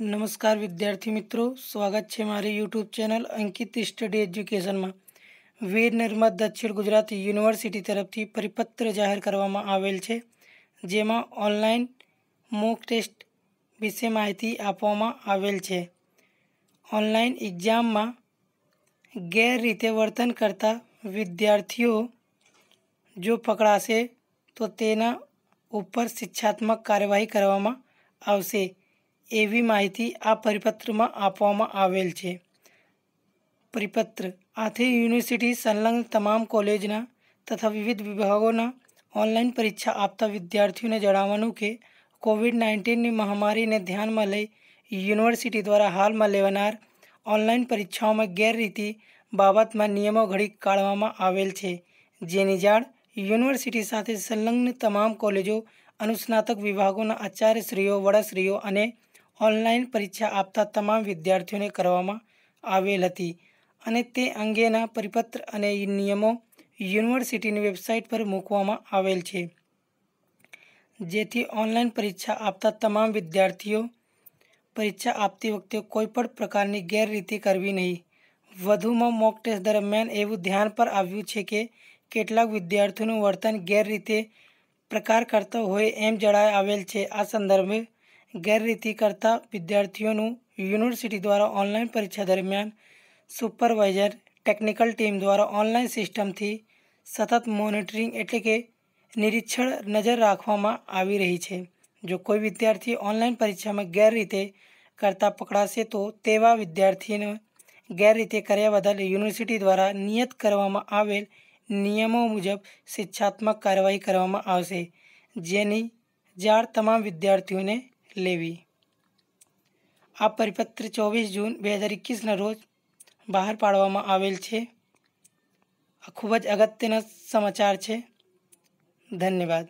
નમસ્કાર વિદ્યાર્થી મિત્રો સ્વાગત છે મારી યુટ્યુબ ચેનલ અંકિત સ્ટડી એજ્યુકેશનમાં વીર નર્મદ દક્ષિણ ગુજરાત યુનિવર્સિટી તરફથી પરિપત્ર જાહેર કરવામાં આવેલ છે જેમાં ઓનલાઈન મોક ટેસ્ટ વિશે માહિતી આપવામાં આવેલ છે ઓનલાઈન એક્ઝામમાં ગેરરીતે વર્તન કરતા વિદ્યાર્થીઓ જો પકડાશે તો તેના ઉપર શિક્ષાત્મક કાર્યવાહી કરવામાં આવશે એવી માહિતી આ પરિપત્રમાં આપવામાં આવેલ છે પરિપત્ર આથી યુનિવર્સિટી સંલગ્ન તમામ કોલેજના તથા વિવિધ વિભાગોના ઓનલાઈન પરીક્ષા આપતા વિદ્યાર્થીઓને જણાવવાનું કે કોવિડ નાઇન્ટીનની મહામારીને ધ્યાનમાં લઈ યુનિવર્સિટી દ્વારા હાલમાં લેવાનાર ઓનલાઈન પરીક્ષાઓમાં ગેરરીતિ બાબતમાં નિયમો ઘડી કાઢવામાં આવેલ છે જેની જાણ યુનિવર્સિટી સાથે સંલગ્ન તમામ કોલેજો અનુસ્નાતક વિભાગોના આચાર્યશ્રીઓ વડાશ્રીઓ અને ઓનલાઈન પરીક્ષા આપતા તમામ વિદ્યાર્થીઓને કરવામાં આવેલ હતી અને તે અંગેના પરિપત્ર અને નિયમો યુનિવર્સિટીની વેબસાઇટ પર મૂકવામાં આવેલ છે જેથી ઓનલાઈન પરીક્ષા આપતા તમામ વિદ્યાર્થીઓ પરીક્ષા આપતી વખતે કોઈપણ પ્રકારની ગેરરીતિ કરવી નહીં વધુમાં મોક ટેસ્ટ દરમિયાન એવું ધ્યાન પર આવ્યું છે કે કેટલાક વિદ્યાર્થીઓનું વર્તન ગેરરીતે પ્રકાર કરતો હોય એમ જણાય આવેલ છે આ સંદર્ભે ગેરરીતિ કરતા વિદ્યાર્થીઓનું યુનિવર્સિટી દ્વારા ઓનલાઈન પરીક્ષા દરમિયાન સુપરવાઇઝર ટેકનિકલ ટીમ દ્વારા ઓનલાઈન સિસ્ટમથી સતત મોનિટરિંગ એટલે કે નિરીક્ષણ નજર રાખવામાં આવી રહી છે જો કોઈ વિદ્યાર્થી ઓનલાઈન પરીક્ષામાં ગેરરીતે કરતા પકડાશે તો તેવા વિદ્યાર્થીને ગેરરીતે કર્યા બદલ યુનિવર્સિટી દ્વારા નિયત કરવામાં આવેલ નિયમો મુજબ શિક્ષાત્મક કાર્યવાહી કરવામાં આવશે જેની જાણ તમામ વિદ્યાર્થીઓને લેવી આ પરિપત્ર ચોવીસ જૂન બે હજાર એકવીસના રોજ બહાર પાડવામાં આવેલ છે આ ખૂબ જ અગત્યના સમાચાર છે ધન્યવાદ